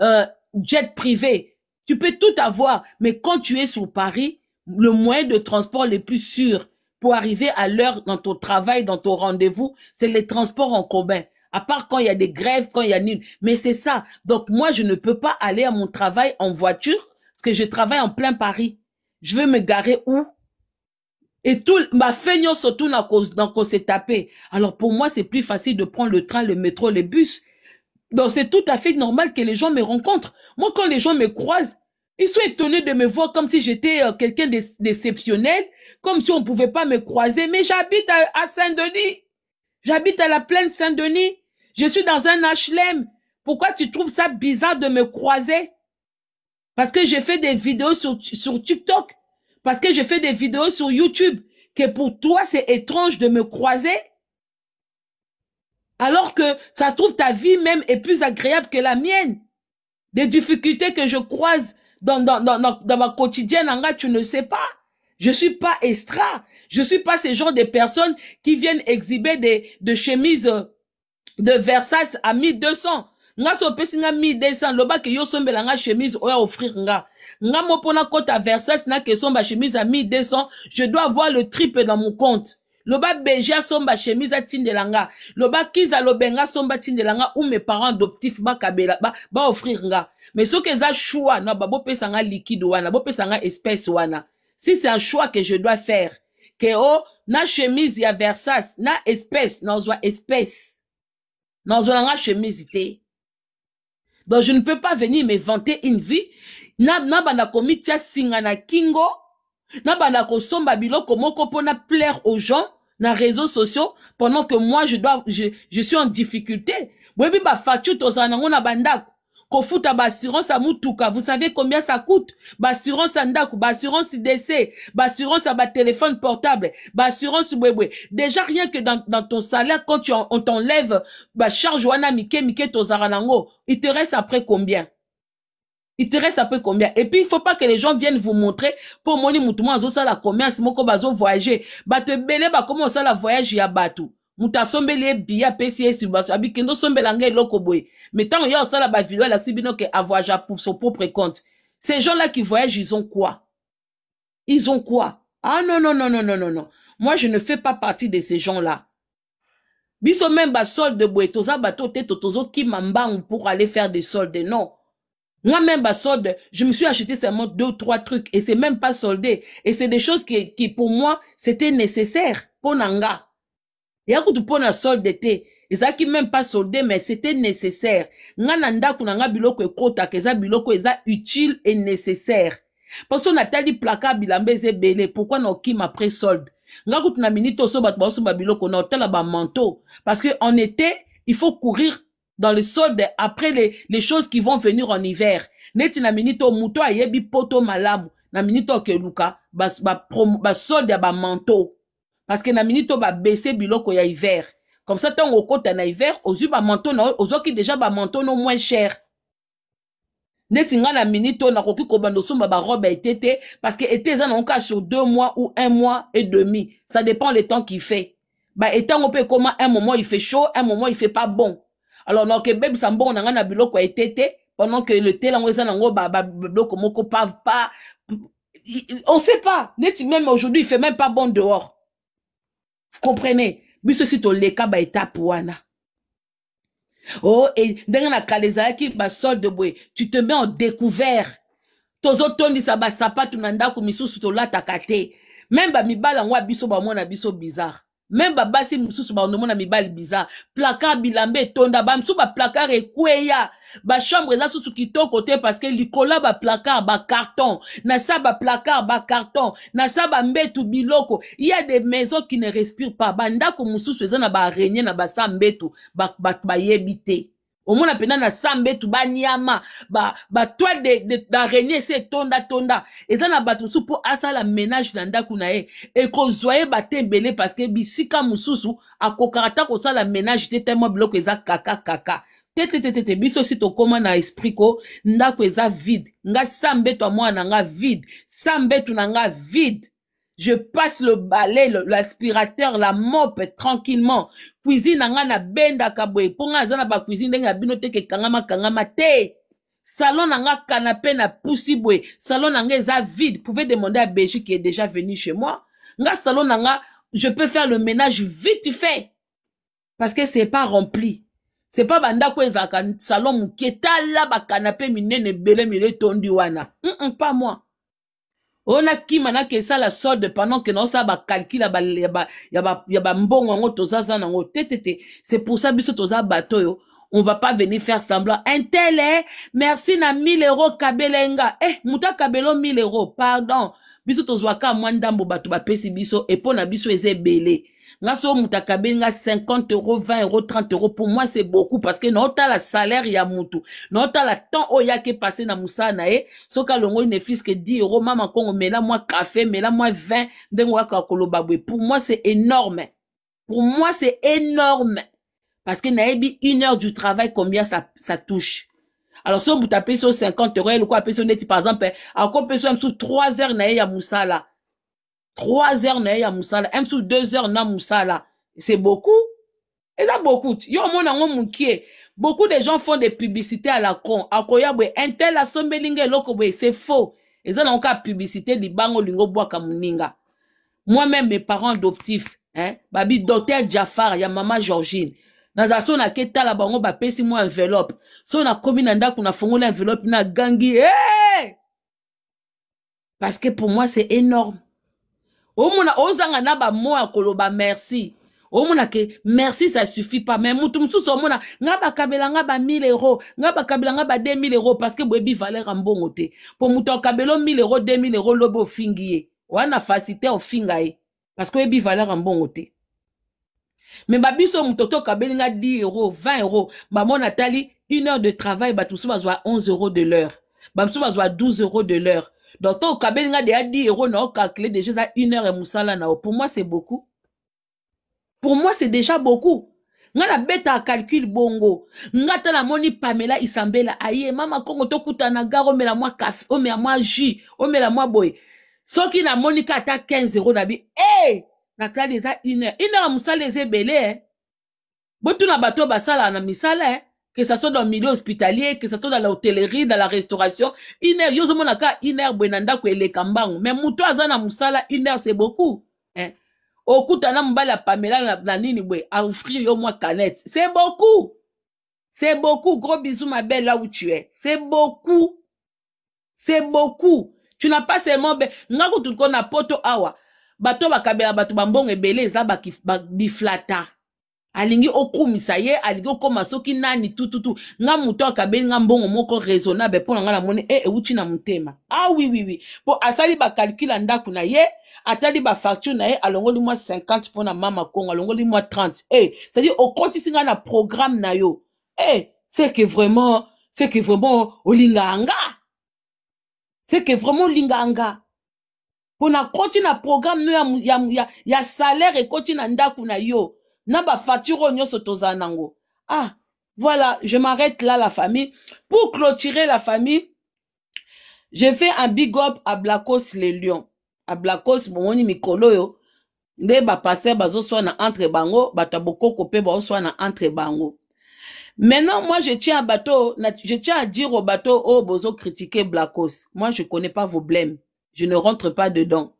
un, jet privé, tu peux tout avoir. Mais quand tu es sur Paris, le moyen de transport le plus sûr pour arriver à l'heure dans ton travail, dans ton rendez-vous, c'est les transports en commun. À part quand il y a des grèves, quand il y a nul. Mais c'est ça. Donc moi, je ne peux pas aller à mon travail en voiture parce que je travaille en plein Paris. Je veux me garer où et tout ma feignon se tourne à cause donc on s'est tapé. Alors pour moi, c'est plus facile de prendre le train, le métro, les bus. Donc c'est tout à fait normal que les gens me rencontrent. Moi, quand les gens me croisent, ils sont étonnés de me voir comme si j'étais euh, quelqu'un d'exceptionnel, comme si on pouvait pas me croiser. Mais j'habite à Saint-Denis. J'habite à la plaine Saint-Denis. Je suis dans un HLM. Pourquoi tu trouves ça bizarre de me croiser? Parce que j'ai fait des vidéos sur, TikTok. Parce que je fais des vidéos sur YouTube. Que pour toi, c'est étrange de me croiser. Alors que ça se trouve, ta vie même est plus agréable que la mienne. Des difficultés que je croise dans, dans, ma quotidienne, tu ne sais pas. Je suis pas extra. Je suis pas ce genre de personnes qui viennent exhiber des, de chemises euh, de versace à 1200 nga so opesi nga 1200 lobaki yo osombela nga chemise oyo aoffrir nga nga mo mpo nakɔta versace nake esomba chemise ya 1200 je dois avoir le triple dans mon compte loba benji asomba chemise atindela nga loba kiza lobenga asomba atindela nga ou mes parents adoptifs bakabela baoffrir ba nga mais soki eza choix na babopesa nga liquide wana bopesa nga espèce wana si c'est un choix que je dois faire ke o oh, na chemise ya versace na espèce nazwa espèce nazolanga chemise te donc je ne peux pas venir me vanter une vie nabanda komitia singa na kingo ko kosomba biloko moko mpo na plaire aux gens na réseaux sociaux pendant que moi je dois je, je suis en difficulté Webi ba fatu nango na bandako kofuta bassurance à moutouka, vous savez combien ça coûte bassurance à ndaku bassurance décès bassurance à téléphone portable bassurance bwebwe déjà rien que dans, dans ton salaire quand tu on t'enlève bah charge wana mike mike Tozaranango, il te reste après combien il te reste après combien et puis il faut pas que les gens viennent vous montrer pour moni mutu ça sala commerce moko bazo voyager ba te belé bah comment ça la voyage ya batu mais tant que bille apesi ye subvention eloko boye la bino ke pour son propre compte ces gens là qui voyagent ils ont quoi ils ont quoi ah non non non non non non non moi je ne fais pas partie de ces gens là biso même solde boye toza bato te qui ou pour aller faire des soldes non Moi-même, bah, solde, je me suis acheté seulement deux, trois trucs et c'est même pas soldé. Et c'est des choses qui, qui pour moi, c'était nécessaire. pour Ponanga eya kutu mpo na solde te qui même pas solde mais c'était nécessaire nga na kuna na nga biloko kota, keza biloko eza utile et nécessaire parce que natali plaka bilamba ze pourquoi na okima après solde nga kutu na minute oso bato ba biloko na ba manteau. parce que en été il faut courir dans le solde après les, les choses qui vont venir en hiver neti na minute au oh, moto yebi poto malamu na minute oyo oh, luka, ba, ba, ba ya parce que na mingi ba baisser biloko ya hiver comme ça au côté na hiver aux bamanto na déjà ba menton no moins cher ndeti ngai na mingi to koki kobanda ba robe ya ete parce parce ete eza en kaka sur deux mois ou un mois et demi ça dépend le temps qu'il fait au peu comment un moment il fait chaud un moment il fait pas bon alors nakoki ebebisa mbongo na ngai na biloko ya pendant que le thé lango ba ba qu'on moko pave pas on sait pas neti même aujourd'hui il fait même pas bon dehors comprenez bisous si pourana. baetape Oh, et ndenge qui, kala ezalaki de boue, tu te mets en découvert tozotondisa basapatu na ndako misusu tolataka te même ba yango ya biso bamona biso bizarre me babasi mosusu banomona mibali biza placard bilamba etonda bamisusu baplacard ekweya bachambre eza susu kitoko te parceke likolo ya baplacard bacarton na sa baplacard bacarton na sa bambetu biloko ya de maison qui ne respire pas bandako mosusu eza na baarenie na basa mbetu bato bayebi te omona mpenza na sambetu baniama batoile ba, ba darenie esi etondatonda eza na bato mosusu mpo asala ménage na ndako na ye ekozwa ye batembele parceke bisika mosusu akokaka ta kosala ménage te tema biloko eza kaka kaka te te te te te biso si tokóma na esprit ko ndako eza vide nga sambetu ya mwana na nga vide sambetu na nga vide je passe le balai, l'aspirateur, la mope tranquillement. Cuisine n'anga na benda kabwe. Ponga zana ba cuisine denga bino teke kangama kangama te. Salon n'anga canapé na poussi bwe. Salon n'anga za vide. Pouvez demander à Béji qui est déjà venu chez moi. Nga salon n'anga, je peux faire le ménage vite fait. Parce que c'est pas rempli. C'est pas banda ko salon muketa la ba canapé minene bele mile tondi wana. Mm pas moi. oyo nakima nakesala solde pendant ke naosala bacalcul ya bambongo yango tozaza nango te te te c'est pour ça biso toza bato oyo on va pas venir faire semblant un tel eh, merci na 1000 euros kabelenga eh moto akabela 1000 euros pardon biso tozwaka mwa ndambo bato bapesi biso epo na biso eza ebele nga so moto akabeli nga 50 euro 20 euro 30 euro pour moi c'est beaucoup parce que naotala salaire ya motu naotala temps oyo yaki epase na mosala na ye soki alongoli ne fiske 10 euro mama kongo mela mwa kafe mela mwa 20 ndenge oyaka koloba boye pour moi c'est énorme pour moi c'est énorme parce que nayebi une heure du travail combien ça, ça touche alors so moto apesi so 50 euro eloko apesi so neti par exemple akopesi so ya mosu 3 heures na ye ya mosala trois heures na ye ya mosala msu deux heures na mosala c'est beaucoup eza beaucoup ti yo omona yango mokie beaucoup de gens font des publicités à la con akoya boye intel asombeli nga eloko boye c'est faux eza nango kaka publicité libango olingi obwaka moninga moi-même mes parents adoptifs hein, babi docteur jafar ya mama georgine nazala so nake tala bango bapesi mwa enveloppe so nakomi na ndako nafongola enveloppe nagangi hey! parce que pour moi c'est énorme omona ozanga na ba ya koloba merci omona ke merci ça suffit pas mais mutu mosusu omona nga bakabelanga ba 1000 euros, nga bakabelanga ba 2000 euros, parce que boyebi valeur ya mbongo te Po moto euros 1000 euros, 2000 euros, lobo ofingi ye wana facilité au ye parce que bébé valeur en bon te me babiso mutoto to okabeli 10 euros, 20 euro mona tali, une heure de travail ba mosusu 11 euros de l'heure bamosusu bazwa 12 euros de l'heure donc to okabeli nga deya 10 euros na ocalcule déjà eza 1 heure ya mosala na yo pour moi c'est beaucoup pour moi c'est déjà beaucoup nga nabetaka calcule bongo nga ta namoni pamela isambela aye mama kongo tokutana gare omela mwa kafe omela mwa jus omela mwa boye soki namoni ka ata 15 euro na bi e hey! natali eza 1 heure 1 heure ya mosala eza ebele eh? botuna bato oyo basalaka na misala eh? que ça soit dans le milieu hospitalier, que ça soit dans l'hôtellerie, dans la restauration, une heure, yozo monaka, une heure, benanda, kwe le kambangu. Mais mouto azana moussala, une heure, c'est beaucoup. Hein? okutana mobali ya pamela na, na nini boye aoffrir yo mwa canette c'est beaucoup c'est beaucoup gros bisou ma belle là où tu es c'est beaucoup c'est beaucoup tu n'as pas seulement be ngako tokona poto awa bato bakabela bato bambongo ebele eza biflata ba, alingi okumisa ye alingi okóma soki nani tututu nga moto akabeli nga mbongo moko raisonnable mpo na nga namoni e ewuti na motema ah wiwiwi mpo asali bakalkile ya ndako na ye atali bafacture na ye alongoli mwa 50 mpo na mama kongo alongoli mwa 30 e eh, cetadire okotisi nga na programme na yo e c'est que vraiment c'est que vraiment olingaa nga c'est que vraiment olingaa nga mpo na koti na programme no ya, ya, ya, ya salaire ekoti na ndako na yo na faturo nyo sotoza nango ah voilà je m'arrête là la famille pour clôturer la famille je fais un big up à blacos les Lions. à blacos ami mikolo yo. nde soit na entre bango bataboko ya bokoko soit na entre bango maintenant moi je tiens à bateau je tiens à dire au bateau oh bozo critiquer blacos moi je connais pas vos blèmes je ne rentre pas dedans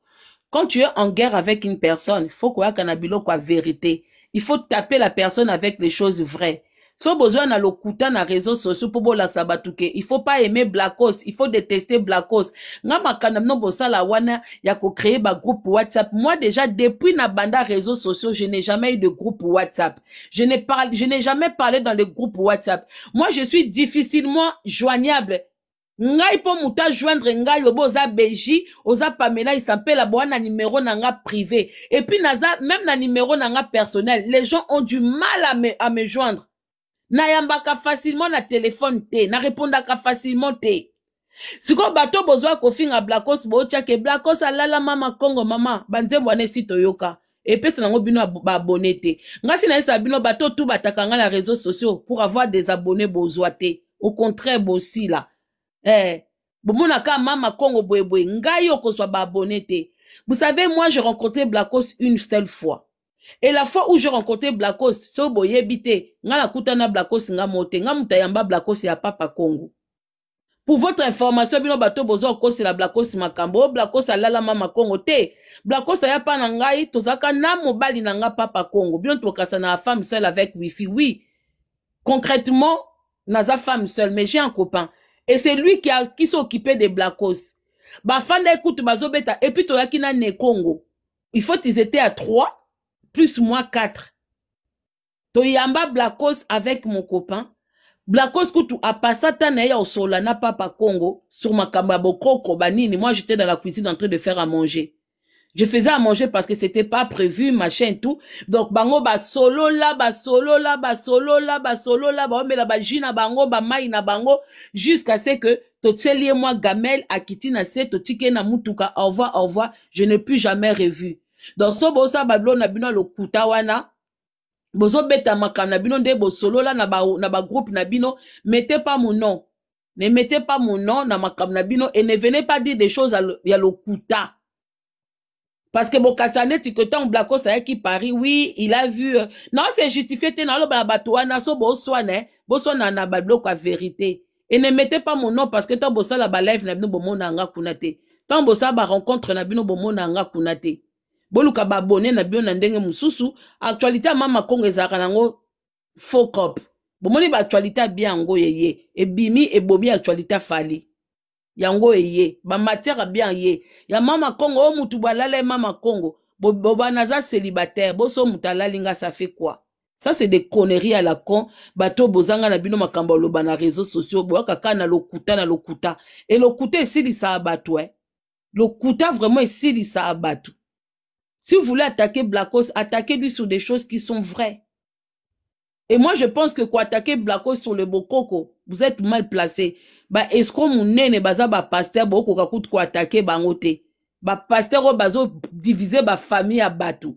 quand tu es en guerre avec une personne faut quoi tu aies quoi vérité il faut taper la personne avec les choses vraies so besoin na lokuta na réseaux sociaux pour il faut pas aimer blacos il faut détester blacos nga makana wana ya groupe whatsapp moi déjà depuis na banda réseaux sociaux je n'ai jamais eu de groupe whatsapp je n'ai je n'ai jamais parlé dans le groupe whatsapp moi je suis difficilement joignable ngai po muta joindre ngai lobo oza belgi oza pamela isampela boa na boana numéro nga privé Et puis naza même na numéro na nga personnel les gens ont du mal à me, à me joindre ka facilement na téléphone te ka facilement te sikoyo bato bozwa kofinga blacos ke blacos alala mama congo mama banze wana esi toyoka epesa nango bino abonné te ngasi nayesa bino bato tout bataka la na réseau sociaux pour avoir des abonnés bozwa au contraire bosila eh, ma mama Congo nga ngayo koswa ba te vous savez moi je rencontré Blackos une seule fois et la fois où j'ai rencontré blacos so boyebi nga la kutana blacos nga mo nga ngai moto ya papa congo pour votre information bino bato la la blacos makambo oyo oh, blacos alala mama congo te blacos aya mpa na ngai tozalaka na mobali nga papa congo bino sana na femme seule avec wifi oui concrètement naza femme seule mais j'ai un copain et c'est lui qui, a, qui s'occupait des Blackos. fanda, écoute Bazobeta. Et puis n'a ne Congo. Il faut qu'ils étaient à trois, plus moi 4. yamba Blackos avec mon copain. Blackos Koutou a passé Tanaya au Solana Papa Congo sur ma Kambabo Koko Banini. Moi, j'étais dans la cuisine en train de faire à manger. Je faisais à manger parce que c'était pas prévu, machin, tout. Donc, bango, ba solo là, ba solo là, ba solo là, ba solo là, ba ba jina bango, ba mai na bango, jusqu'à ce que, lié, moi, gamel, akiti na se, totike na mutuka, au revoir, au revoir, je ne plus jamais revu. Donc, so bosa, bablo, na bino, le wana, bozo beta ma na bino le là na ba, na ba groupe na bino, mettez pas mon nom. Ne mettez pas mon nom na ma na et ne venez pas dire des choses à, ya lokuta. parce que bokanisa neti ke ntango black rose ayaki paris wi il a vu na ose justifie te naloba na bato wana so boswana boswana na babiloko ya vérité e ne mettez pas mon nom parce que ntango bosala balive na bino bomona yanga kuna te ntango bosala barencontre na bino bomona yanga kuna te boluka babone na bino na ndenge mosusu actualité ya mama kongo ezalaka nango focop bomoni baactualité abia yango yeye ebimi ebomi actualité afali yango eye a bien ye ya mama kongo, o mutu mama kongo. Bobanaza célibataire bosso muta linga ça fait quoi ça c'est des conneries à la con bato bozanga na bino makamba na réseaux sociaux bo kaka na lokuta na lokuta et lokuta sa abatu, eh. lokuta vraiment sa si vous voulez attaquer blacos attaquez lui sur des choses qui sont vraies et moi je pense que quoi attaquer Blackos sur le bokoko vous êtes mal placé baescro monene baza bapaster bokoka kutu koatake bango te bapaster oyo bazodivize bafamille ya bato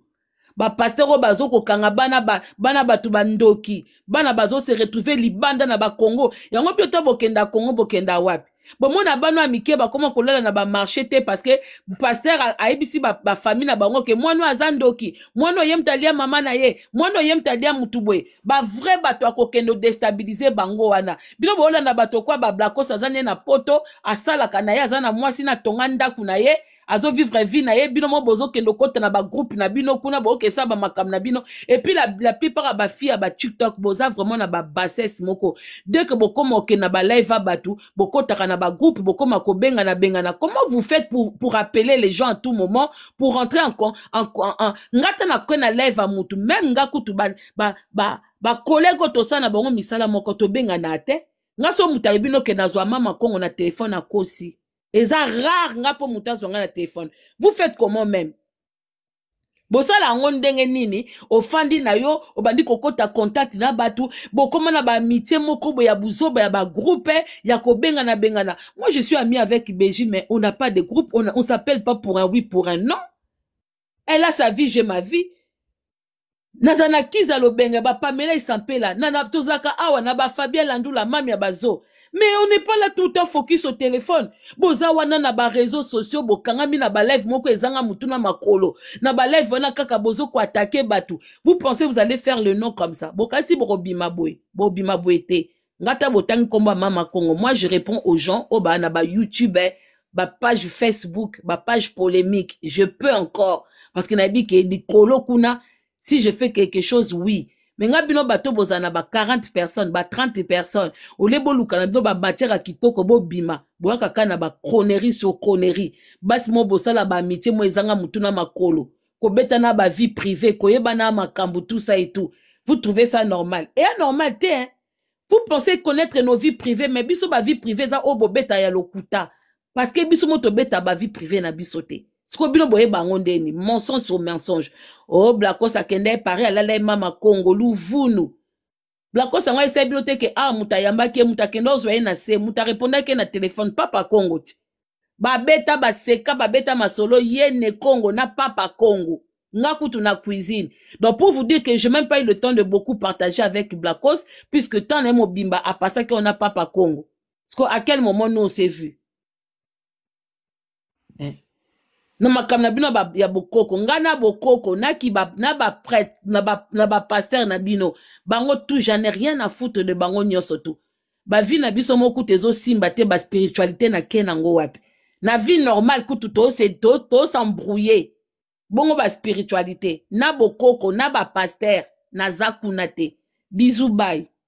bapaster oyo bazokokanga bana ba, bana bato bandoki bana bazose retrouve libanda na bakongo yango mpe to bokenda kongo bokenda wapi bomona bana ya mike bakoma kolala na bamarché te parceke paster ayebisi bafamile ba na bango ke mwana oyo aza ndoki mwana oye mutu alia mama na ye mwana oye mutu alia mutu boye bavrai bato akokende odestabilize bango wana bino boolanda bato kwa bablakos aza nde na poto asalaka na ye aza na mwasi na tonga ndako na ye azovivre vie na ye bino mo kendo okota na groupe na bino kuna ba makam na bino puis la, la plupart ba fi ya TikTok boza vraiment na ba bassesse moko deke bokoma ke na ba balive ya bato taka na benga na benga na comment vous faites pour, pour appeler les gens à tout moment pour rentrer en, en, en, en ngata na kwe na live ya motu ba nga kutu bakolege to sa na bango misala moko na te nga so moto alobi nokende mama nkongo na telefone akosi eza rare nga mpo moto azwa nga na telefone vous faites comment même bosala yango ndenge nini ofandi na yo obandi kokɔta contact na bato bokóma na baamitié moko boya buzoba ya bagroupe ya kobengana bengana moi je suis ami avec beji mais on n'a pas de groupe on, on s'appelle pas pour un oui pour un non elle a sa vie j'ai ma vie naza na kiza lobenge bapamela esampela tozalaka awa na bafabien landula mami ya bazo mais on n'est pas là tout le temps focus au téléphone boza wana na réseaux sociaux bokangami na live. moko ezanga mutu na makolo na live, wana kaka attaquer bato vous pensez vous allez faire le nom comme ça bokasi bokobima bo bobima boye te ngata bo nkombo ya mama kongo moi je réponds aux gens oh au bah, ba na youtube eh, ba page facebook page polémique je peux encore parce que dit ke kolo kuna si je fais quelque chose oui me nga bino bato bozala na ba 40 personnes ba 30 personnes olie boluka na bino bamatière ya kitoko bobima boya kaka na bacronerie sur cronerie basi mo bosala baamitié mo ezanga motu na makolo kobetana bavie privée koyebana makambo tout ça et tout vous trouvez ça normal eya normal te hein? vous pensez connaître nos vies privées mais biso bavie privée eza oyo bobeta ya lokuta parce que biso mo tobeta bavie privée na biso te sikoyo bino boyeba yango ndeni mensonge sur mensonge o oh, blakos akende epari alala emama kongo luvunu blakos yango ayesaye bino te ke a ah, moto ayambaki ye moto akende ozwa ye na se moto arepondaki ye na telefone papa kongo ti babeta baseka babeta masolo yene kongo na papa kongo nga kutu na cuisine donc pour vous dire que je même pas eu le temps de beaucoup partager avec blakos puisque tant na ye mobimba apasaki oyo na papa kongo parce que à quel moment nous on s'est vu hein? Eh. na makambo na bino ba, ya bokoko ngai na bokoko naki ba, na baprêtre na bapaster na, ba na bino bango tout jane rien à foutre de bango nyonso tu bavie na biso moko kutu ezosimba te baspiritualité na ke nango wapi na vie normale kutu tosembrouye to, to bongo baspiritualité na bokoko na bapaster naza kuna te bizu bai